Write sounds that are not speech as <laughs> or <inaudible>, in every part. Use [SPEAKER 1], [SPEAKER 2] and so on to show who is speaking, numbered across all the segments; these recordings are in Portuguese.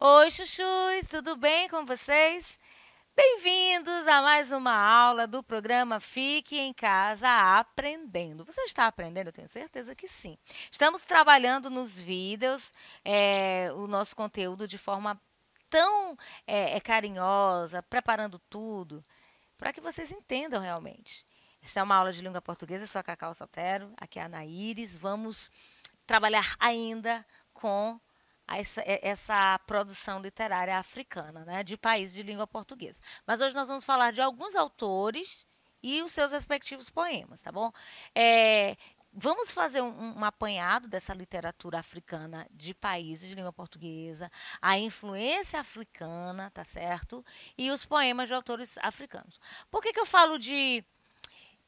[SPEAKER 1] Oi, chuchus, tudo bem com vocês? Bem-vindos a mais uma aula do programa Fique em Casa Aprendendo. Você está aprendendo? Eu tenho certeza que sim. Estamos trabalhando nos vídeos é, o nosso conteúdo de forma tão é, é carinhosa, preparando tudo, para que vocês entendam realmente. Esta é uma aula de língua portuguesa, sou a Cacau Saltero, aqui é a Anaíris. Vamos trabalhar ainda com essa, é, essa, produção literária africana, né, de países de língua portuguesa. Mas hoje nós vamos falar de alguns autores e os seus respectivos poemas, tá bom? É, vamos fazer um, um, apanhado dessa literatura africana de países de língua portuguesa, a influência africana, tá certo? E os poemas de autores africanos. Por que, que eu falo de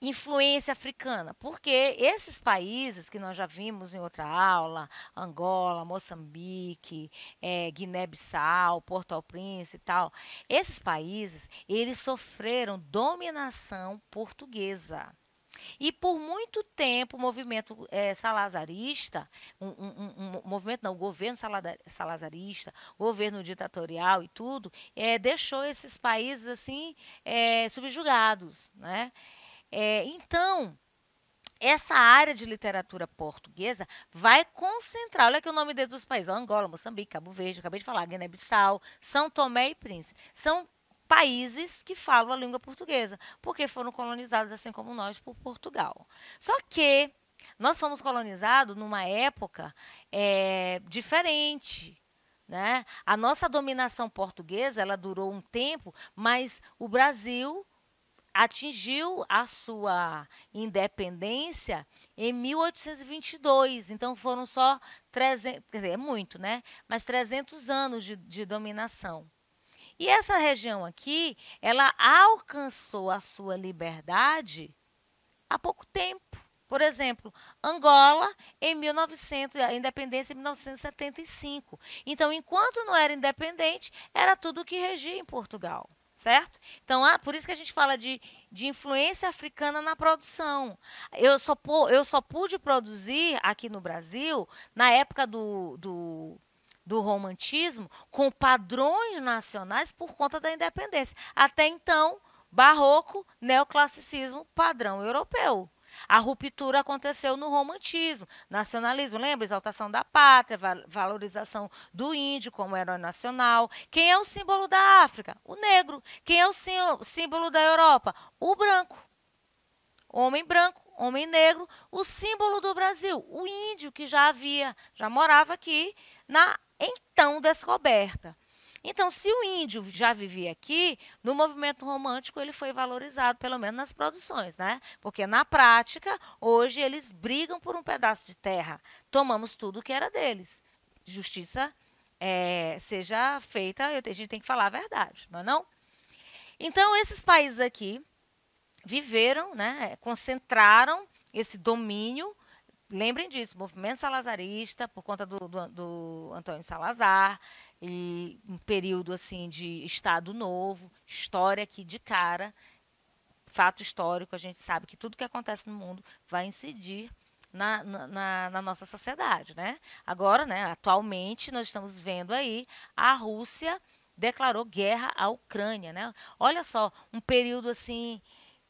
[SPEAKER 1] influência africana? Porque esses países que nós já vimos em outra aula, Angola, Moçambique, é, Guiné-Bissau, Porto ao e tal, esses países, eles sofreram dominação portuguesa. E por muito tempo, o movimento é, salazarista, um, um, um, movimento não, o governo salazarista, o governo ditatorial e tudo, é, deixou esses países assim é, subjugados. Né? então, essa área de literatura portuguesa vai concentrar, olha que o nome desses países, Angola, Moçambique, Cabo Verde, acabei de falar, Guiné-Bissau, São Tomé e Príncipe. São países que falam a língua portuguesa, porque foram colonizados, assim como nós, por Portugal. Só que nós fomos colonizados numa época é, diferente. Né? A nossa dominação portuguesa ela durou um tempo, mas o Brasil atingiu a sua independência em 1822. Então foram só 300, quer dizer, é muito, né? Mas 300 anos de, de dominação. E essa região aqui, ela alcançou a sua liberdade há pouco tempo. Por exemplo, Angola em 1900, a independência em 1975. Então, enquanto não era independente, era tudo que regia em Portugal, certo? Então, ah, por isso que a gente fala de, de influência africana na produção. Eu só, eu só pude produzir aqui no Brasil na época do, do do romantismo com padrões nacionais por conta da independência. Até então, barroco, neoclassicismo, padrão europeu. A ruptura aconteceu no romantismo, nacionalismo, lembra? Exaltação da pátria, valorização do índio como herói nacional. Quem é o símbolo da África? O negro. Quem é o símbolo da Europa? O branco. Homem branco, homem negro, o símbolo do Brasil, o índio que já havia, já morava aqui na então descoberta. Então, se o índio já vivia aqui, no movimento romântico ele foi valorizado, pelo menos nas produções, né? Porque na prática, hoje eles brigam por um pedaço de terra. Tomamos tudo que era deles. Justiça é, seja feita, a gente tem que falar a verdade, não é não? Então, esses países aqui viveram, né, concentraram esse domínio lembrem disso, movimento salazarista, por conta do, do, do Antônio Salazar, e um período assim de Estado Novo, história aqui de cara, fato histórico, a gente sabe que tudo que acontece no mundo vai incidir na, na, na, nossa sociedade. Né? Agora, né, atualmente, nós estamos vendo aí a Rússia declarou guerra à Ucrânia. Né? Olha só, um período assim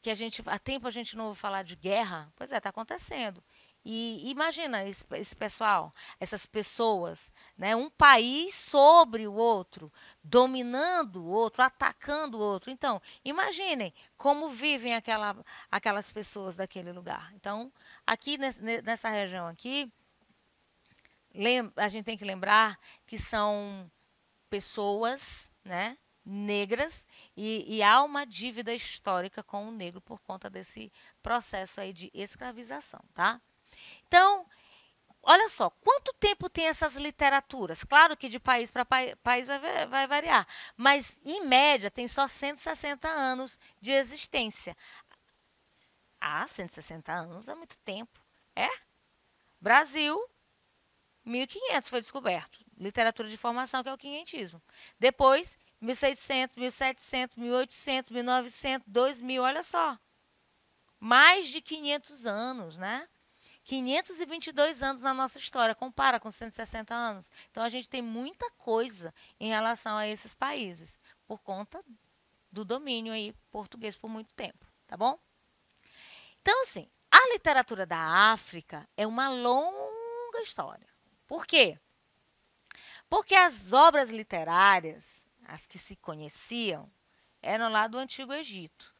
[SPEAKER 1] que a gente. Há tempo a gente não ouve falar de guerra. Pois é, está acontecendo. E imagina esse, esse pessoal, essas pessoas, né? um país sobre o outro, dominando o outro, atacando o outro. Então, imaginem como vivem aquela, aquelas pessoas daquele lugar. Então, aqui nessa região aqui, a gente tem que lembrar que são pessoas, né? negras e, e, há uma dívida histórica com o negro por conta desse processo aí de escravização, tá? Então, olha só, quanto tempo tem essas literaturas? Claro que de país para país vai, vai, variar, mas em média tem só 160 anos de existência. Ah, 160 anos é muito tempo. É? Brasil, 1500 foi descoberto. Literatura de formação, que é o quinhentismo. Depois, 1600, 1700, 1800, 1900, 2000, olha só. Mais de 500 anos, né? 522 anos na nossa história, compara com 160 anos. Então a gente tem muita coisa em relação a esses países, por conta do domínio aí português por muito tempo, tá bom? Então, assim, a literatura da África é uma longa história. Por quê? Porque as obras literárias, as que se conheciam, eram lá do Antigo Egito.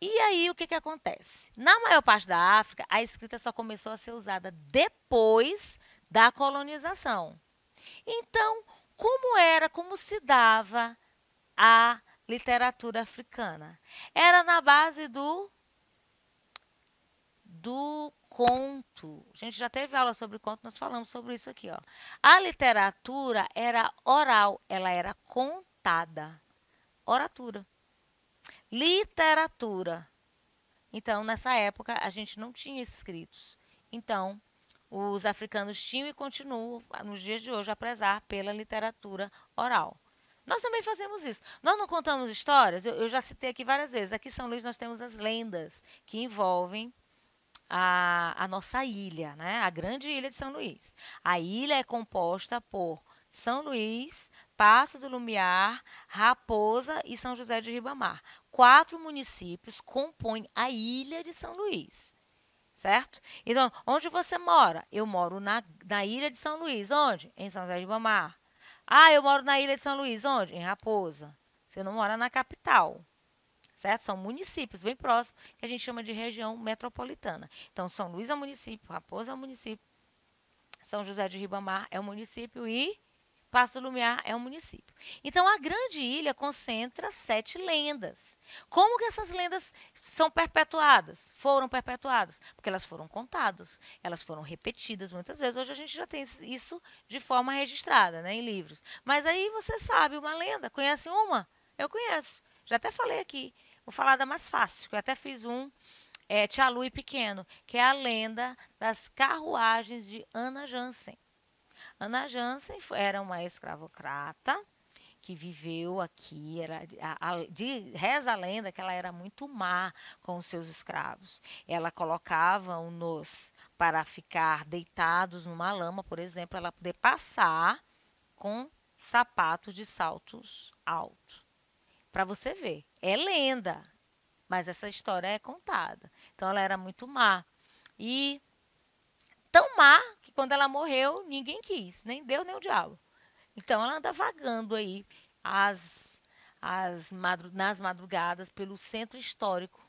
[SPEAKER 1] E aí, o que, que acontece? Na maior parte da África, a escrita só começou a ser usada depois da colonização. Então, como era, como se dava a literatura africana? Era na base do do conto. A gente já teve aula sobre conto, nós falamos sobre isso aqui, ó. A literatura era oral, ela era contada. Oratura. Literatura. Então, nessa época, a gente não tinha escritos. Então, os africanos tinham e continuam, ah, nos dias de hoje, a prezar pela literatura oral. Nós também fazemos isso. Nós não contamos histórias, eu, eu já citei aqui várias vezes. Aqui em São Luís nós temos as lendas que envolvem a, a nossa ilha, né? a grande ilha de São Luís. A ilha é composta por São Luís, Passo do Lumiar, Raposa e São José de Ribamar. Quatro municípios compõem a ilha de São Luís. Certo? Então, onde você mora? Eu moro na, na ilha de São Luís. Onde? Em São José de Ribamar. Ah, eu moro na ilha de São Luís. Onde? Em Raposa. Você não mora na capital. Certo? São municípios bem próximos, que a gente chama de região metropolitana. Então, São Luís é um município, Raposa é um município, São José de Ribamar é um município e Passo do Lumiar é um município. Então, a grande ilha concentra sete lendas. Como que essas lendas são perpetuadas? Foram perpetuadas? Porque elas foram contadas, elas foram repetidas muitas vezes. Hoje a gente já tem isso de forma registrada, né, em livros. Mas aí você sabe uma lenda, conhece uma? Eu conheço. Já até falei aqui. Vou falar da mais fácil, que eu até fiz um é Tia Lu e Pequeno, que é a lenda das carruagens de Ana Jansen. Ana Jansen era uma escravocrata que viveu aqui, era, a, a, de, reza a lenda que ela era muito má com os seus escravos. Ela colocava-nos para ficar deitados numa lama, por exemplo, ela poder passar com sapatos de saltos altos. Para você ver, é lenda, mas essa história é contada. Então ela era muito má. E que quando ela morreu, ninguém quis, nem Deus nem o diabo. Então ela anda vagando aí as, as madru nas madrugadas pelo centro histórico,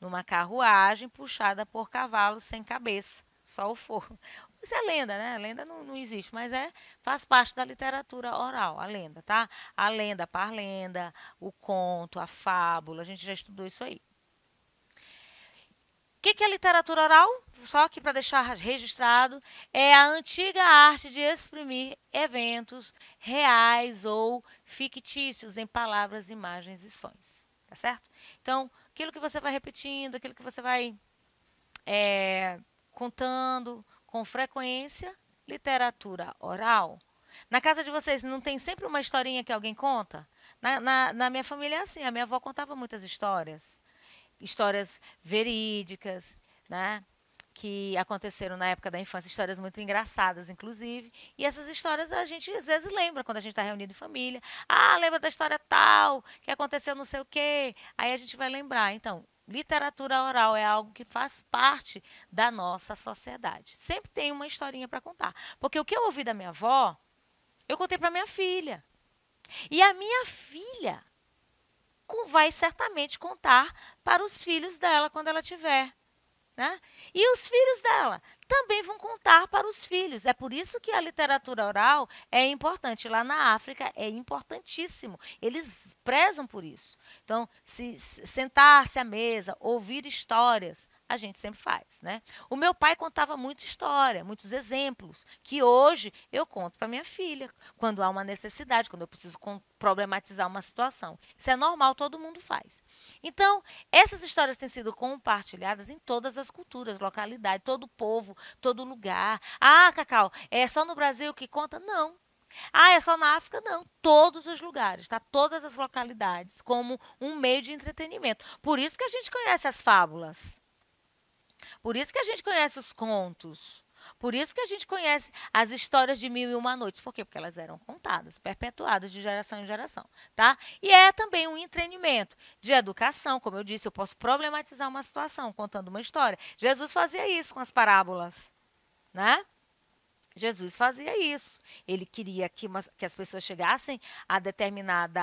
[SPEAKER 1] numa carruagem puxada por cavalos sem cabeça, só o forro. <laughs> Isso é lenda, né? A lenda não, não existe, mas é faz parte da literatura oral, a lenda, tá? A lenda, a parlenda, o conto, a fábula, a gente já estudou isso aí que, que é literatura oral? Só aqui para deixar registrado, é a antiga arte de exprimir eventos reais ou fictícios em palavras, imagens e sons. Tá certo? Então, aquilo que você vai repetindo, aquilo que você vai é, contando com frequência, literatura oral. Na casa de vocês não tem sempre uma historinha que alguém conta? Na, na, na minha família é assim, a minha avó contava muitas histórias histórias verídicas, né? que aconteceram na época da infância, histórias muito engraçadas, inclusive. E essas histórias a gente às vezes lembra quando a gente está reunido em família. Ah, lembra da história tal, que aconteceu não sei o quê. Aí a gente vai lembrar. Então, literatura oral é algo que faz parte da nossa sociedade. Sempre tem uma historinha para contar. Porque o que eu ouvi da minha avó, eu contei para minha filha. E a minha filha vai certamente contar para os filhos dela quando ela tiver. Né? E os filhos dela também vão contar para os filhos. É por isso que a literatura oral é importante. Lá na África é importantíssimo. Eles prezam por isso. Então, se sentar-se à mesa, ouvir histórias, a gente sempre faz, né? O meu pai contava muita história, muitos exemplos, que hoje eu conto para minha filha, quando há uma necessidade, quando eu preciso problematizar uma situação. Isso é normal, todo mundo faz. Então, essas histórias têm sido compartilhadas em todas as culturas, localidade, todo povo, todo lugar. Ah, Cacau, é só no Brasil que conta? Não, ah, é só na África? Não. Todos os lugares, tá? Todas as localidades, como um meio de entretenimento. Por isso que a gente conhece as fábulas. Por isso que a gente conhece os contos. Por isso que a gente conhece as histórias de Mil e Uma Noites. Por quê? Porque elas eram contadas, perpetuadas de geração em geração. Tá? E é também um treinamento de educação. Como eu disse, eu posso problematizar uma situação contando uma história. Jesus fazia isso com as parábolas. Né? Jesus fazia isso. Ele queria que, uma, que as pessoas chegassem a determinada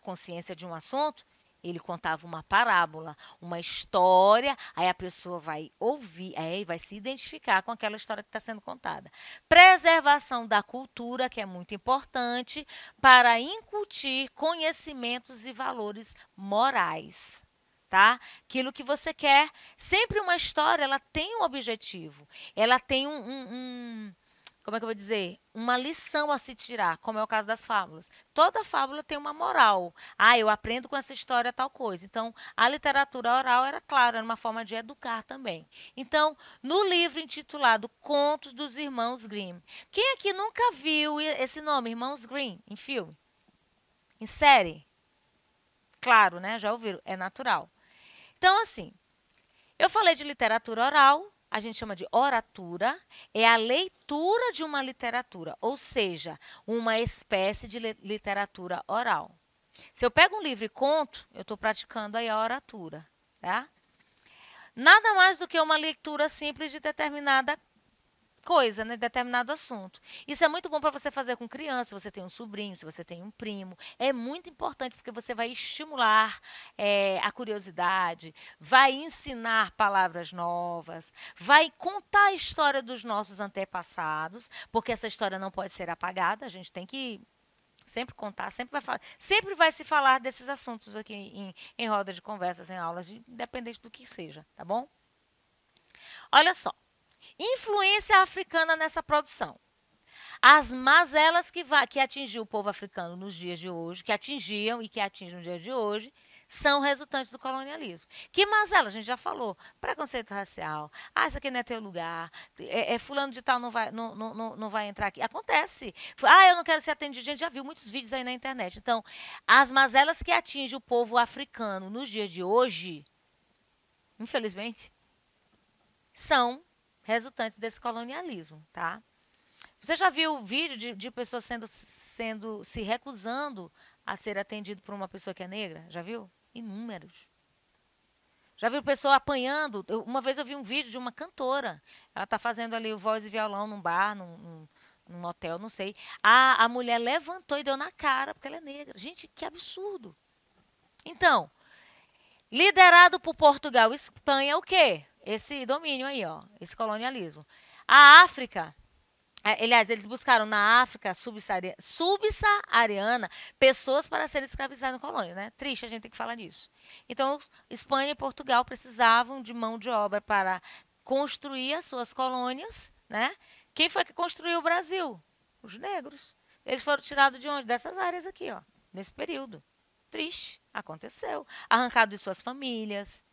[SPEAKER 1] consciência de um assunto ele contava uma parábola, uma história, aí a pessoa vai ouvir, aí vai se identificar com aquela história que está sendo contada. Preservação da cultura, que é muito importante, para incutir conhecimentos e valores morais. Tá? Aquilo que você quer. Sempre uma história, ela tem um objetivo, ela tem um, um, um como é que eu vou dizer? Uma lição a se tirar, como é o caso das fábulas. Toda fábula tem uma moral. Ah, eu aprendo com essa história tal coisa. Então, a literatura oral era, claro, era uma forma de educar também. Então, no livro intitulado Contos dos Irmãos Grimm. Quem aqui nunca viu esse nome, Irmãos Grimm, em filme? Em série? Claro, né? Já ouviram, é natural. Então, assim, eu falei de literatura oral, a gente chama de oratura, é a leitura de uma literatura, ou seja, uma espécie de literatura oral. Se eu pego um livro e conto, eu estou praticando aí a oratura. Tá? Nada mais do que uma leitura simples de determinada coisa, né, determinado assunto. Isso é muito bom para você fazer com criança, se você tem um sobrinho, se você tem um primo. É muito importante porque você vai estimular é, a curiosidade, vai ensinar palavras novas, vai contar a história dos nossos antepassados, porque essa história não pode ser apagada, a gente tem que sempre contar, sempre vai falar, sempre vai se falar desses assuntos aqui em, em roda de conversas, em aulas, independente do que seja, tá bom? Olha só, influência africana nessa produção. As mazelas que, que atingiu o povo africano nos dias de hoje, que atingiam e que atingem nos dias de hoje, são resultantes do colonialismo. Que mazelas? a gente já falou. Preconceito racial. Ah, isso aqui não é teu lugar. É, é fulano de tal não vai, não, não, não vai entrar aqui. Acontece. Ah, eu não quero ser atendido. A gente já viu muitos vídeos aí na internet. Então, as mazelas que atingem o povo africano nos dias de hoje, infelizmente, são resultantes desse colonialismo, tá? Você já viu o vídeo de, de pessoas sendo, sendo, se recusando a ser atendido por uma pessoa que é negra? Já viu? Inúmeros. Já viu pessoa apanhando? Eu, uma vez eu vi um vídeo de uma cantora. Ela está fazendo ali o voz e violão num bar, num, num, num hotel, não sei. A, a mulher levantou e deu na cara porque ela é negra. Gente, que absurdo. Então, Liderado por Portugal e Espanha, o quê? Esse domínio aí, ó, esse colonialismo. A África, é, aliás, eles buscaram na África subsaariana pessoas para serem escravizadas na colônia, né? Triste a gente tem que falar disso. Então, Espanha e Portugal precisavam de mão de obra para construir as suas colônias, né? Quem foi que construiu o Brasil? Os negros. Eles foram tirados de onde? Dessas áreas aqui, ó, nesse período. Triste, aconteceu. Arrancado de suas famílias.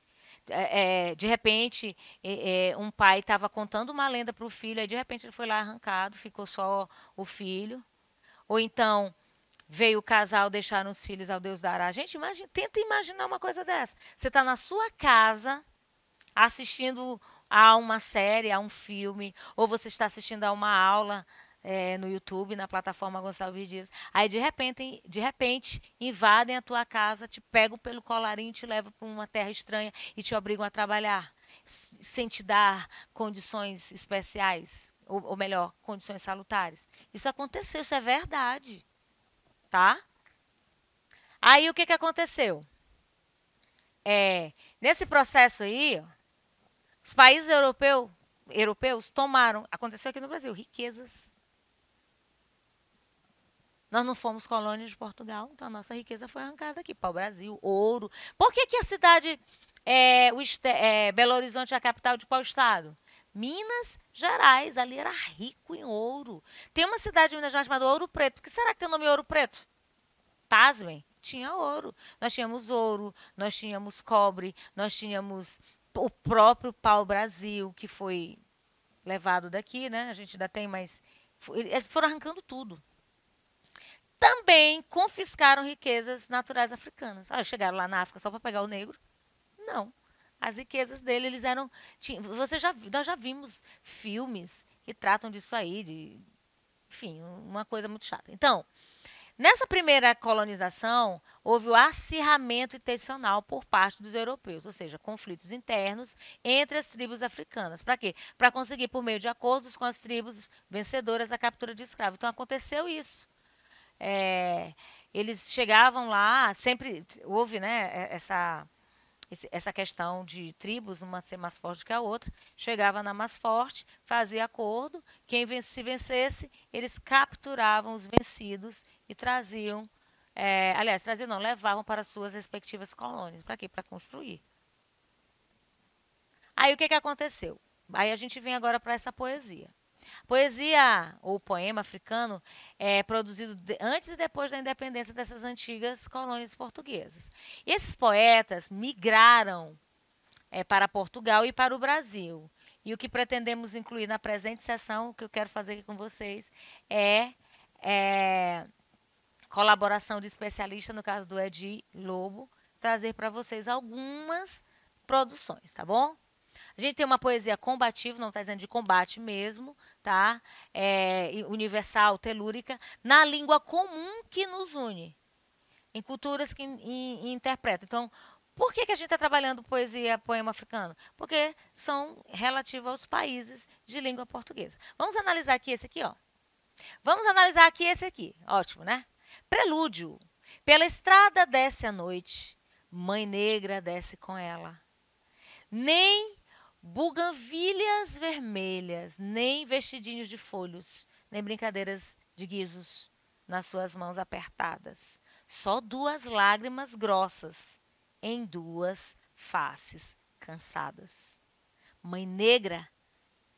[SPEAKER 1] É, é, de repente, é, é um pai estava contando uma lenda para o filho, aí de repente ele foi lá arrancado, ficou só o filho. Ou então veio o casal deixar os filhos ao Deus dará. Gente, imagina, tenta imaginar uma coisa dessa. Você está na sua casa assistindo a uma série, a um filme, ou você está assistindo a uma aula é, no YouTube, na plataforma Gonçalves Dias. Aí de repente, de repente, invadem a tua casa, te pegam pelo colarinho, te levam para uma terra estranha e te obrigam a trabalhar sem te dar condições especiais, ou, ou melhor, condições salutares. Isso aconteceu, isso é verdade, tá? Aí o que que aconteceu? É, nesse processo aí, os países europeu, europeus tomaram, aconteceu aqui no Brasil, riquezas nós não fomos colônia de Portugal, então a nossa riqueza foi arrancada aqui. Pau-Brasil, ouro. Por que, que a cidade, é, o, é, Belo Horizonte é a capital de qual estado? Minas Gerais, ali era rico em ouro. Tem uma cidade de Minas Gerais chamada Ouro Preto. Por que será que tem o nome Ouro Preto? Pasmem, tinha ouro. Nós tínhamos ouro, nós tínhamos cobre, nós tínhamos o próprio pau-brasil, que foi levado daqui, né? A gente ainda tem, mas é, foram arrancando tudo também confiscaram riquezas naturais africanas. Ah, chegaram lá na África só para pegar o negro? Não. As riquezas dele, eles eram. Tinha, você já, nós já vimos filmes que tratam disso aí, de, enfim, uma coisa muito chata. Então, nessa primeira colonização, houve o acirramento intencional por parte dos europeus, ou seja, conflitos internos entre as tribos africanas. Para quê? Para conseguir, por meio de acordos com as tribos vencedoras, a captura de escravos. Então, aconteceu isso. É, eles chegavam lá, sempre houve né, é, essa, essa questão de tribos, uma ser mais forte que a outra. Chegava na mais forte, fazia acordo, quem se vencesse, eles capturavam os vencidos e traziam, é, aliás, traziam não, levavam para suas respectivas colônias. Para quê? Para construir. Aí o que, que aconteceu? Aí a gente vem agora para essa poesia. Poesia ou poema africano é produzido antes e depois da independência dessas antigas colônias portuguesas. E esses poetas migraram é, para Portugal e para o Brasil. E o que pretendemos incluir na presente sessão, o que eu quero fazer aqui com vocês, é, é colaboração de especialista, no caso do Edi Lobo, trazer para vocês algumas produções, tá bom? A gente tem uma poesia combativa, não está dizendo de combate mesmo, tá? É, universal, telúrica, na língua comum que nos une, em culturas que in, in, interpretam. Então, por que, que a gente está trabalhando poesia, poema africano? Porque são relativos aos países de língua portuguesa. Vamos analisar aqui esse aqui, ó. Vamos analisar aqui esse aqui. Ótimo, né? Prelúdio. Pela estrada desce a noite, mãe negra desce com ela. Nem buganvilhas vermelhas, nem vestidinhos de folhos, nem brincadeiras de guizos nas suas mãos apertadas. Só duas lágrimas grossas em duas faces cansadas. Mãe negra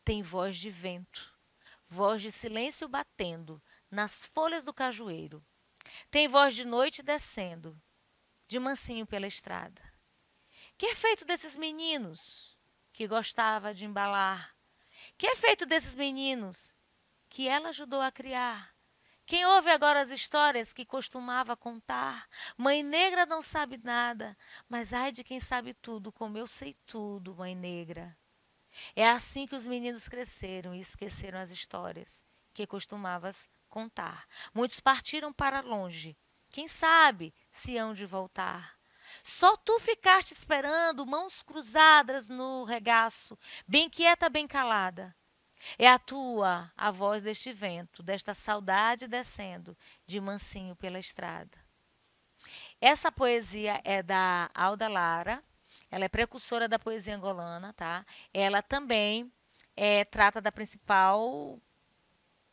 [SPEAKER 1] tem voz de vento, voz de silêncio batendo nas folhas do cajueiro. Tem voz de noite descendo, de mansinho pela estrada. Que é feito desses meninos? que gostava de embalar. Que é feito desses meninos que ela ajudou a criar? Quem ouve agora as histórias que costumava contar? Mãe negra não sabe nada, mas ai de quem sabe tudo, como eu sei tudo, mãe negra. É assim que os meninos cresceram e esqueceram as histórias que costumavas contar. Muitos partiram para longe. Quem sabe se hão de voltar? Só tu ficaste esperando, mãos cruzadas no regaço, bem quieta, bem calada. É a tua a voz deste vento, desta saudade descendo de mansinho pela estrada. Essa poesia é da Alda Lara, ela é precursora da poesia angolana, tá? Ela também é, trata da principal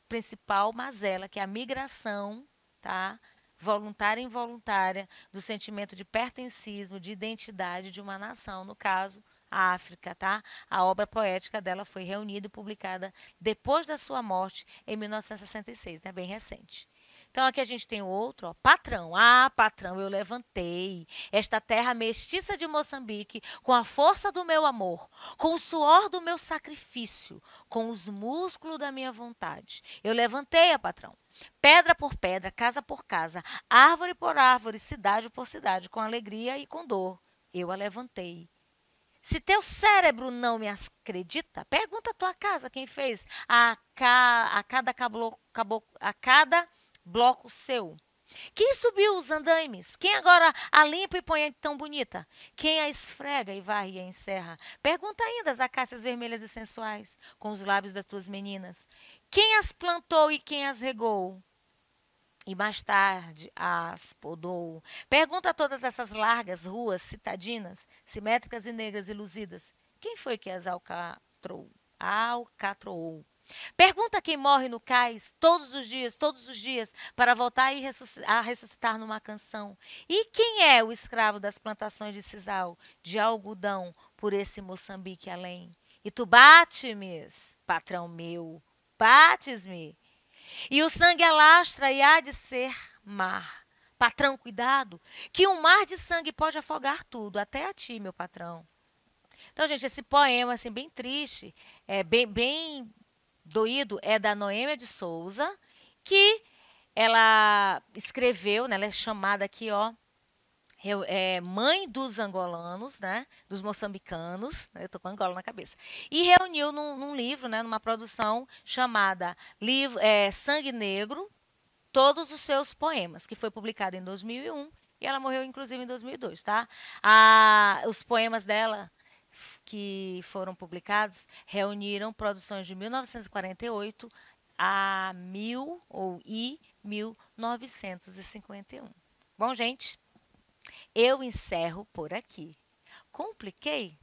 [SPEAKER 1] principal mazela, que é a migração, tá? voluntária e involuntária do sentimento de pertencismo, de identidade de uma nação, no caso, a África, tá? A obra poética dela foi reunida e publicada depois da sua morte em 1966, né? Bem recente. Então aqui a gente tem outro, ó, patrão. Ah, patrão, eu levantei esta terra mestiça de Moçambique com a força do meu amor, com o suor do meu sacrifício, com os músculos da minha vontade. Eu levantei, a patrão pedra por pedra, casa por casa, árvore por árvore, cidade por cidade, com alegria e com dor. Eu a levantei. Se teu cérebro não me acredita, pergunta a tua casa quem fez a, ca, a, cada, cablo, cabo, a cada bloco seu. Quem subiu os andaimes? Quem agora a limpa e põe tão bonita? Quem a esfrega e varre e encerra? Pergunta ainda as acácias vermelhas e sensuais, com os lábios das tuas meninas. Quem as plantou e quem as regou? E mais tarde as podou. Pergunta a todas essas largas ruas citadinas, simétricas e negras e luzidas: quem foi que as alcatrou? alcatroou? Pergunta a quem morre no cais todos os dias, todos os dias, para voltar a ressuscitar numa canção. E quem é o escravo das plantações de sisal, de algodão, por esse Moçambique além? E tu bate-me, patrão meu, Batize-me. E o sangue alastra e há de ser mar. Patrão, cuidado, que um mar de sangue pode afogar tudo, até a ti, meu patrão. Então, gente, esse poema, assim, bem triste, é bem, bem doído, é da Noêmia de Souza, que ela escreveu, né, ela é chamada aqui, ó, é, mãe dos angolanos, né, dos moçambicanos, né, eu estou com Angola na cabeça, e reuniu num, num livro, né, numa produção chamada livro, é, Sangue Negro, todos os seus poemas, que foi publicado em 2001 e ela morreu inclusive em 2002, tá? A, os poemas dela que foram publicados reuniram produções de 1948 a mil ou e 1951. Bom, gente, eu encerro por aqui. Compliquei?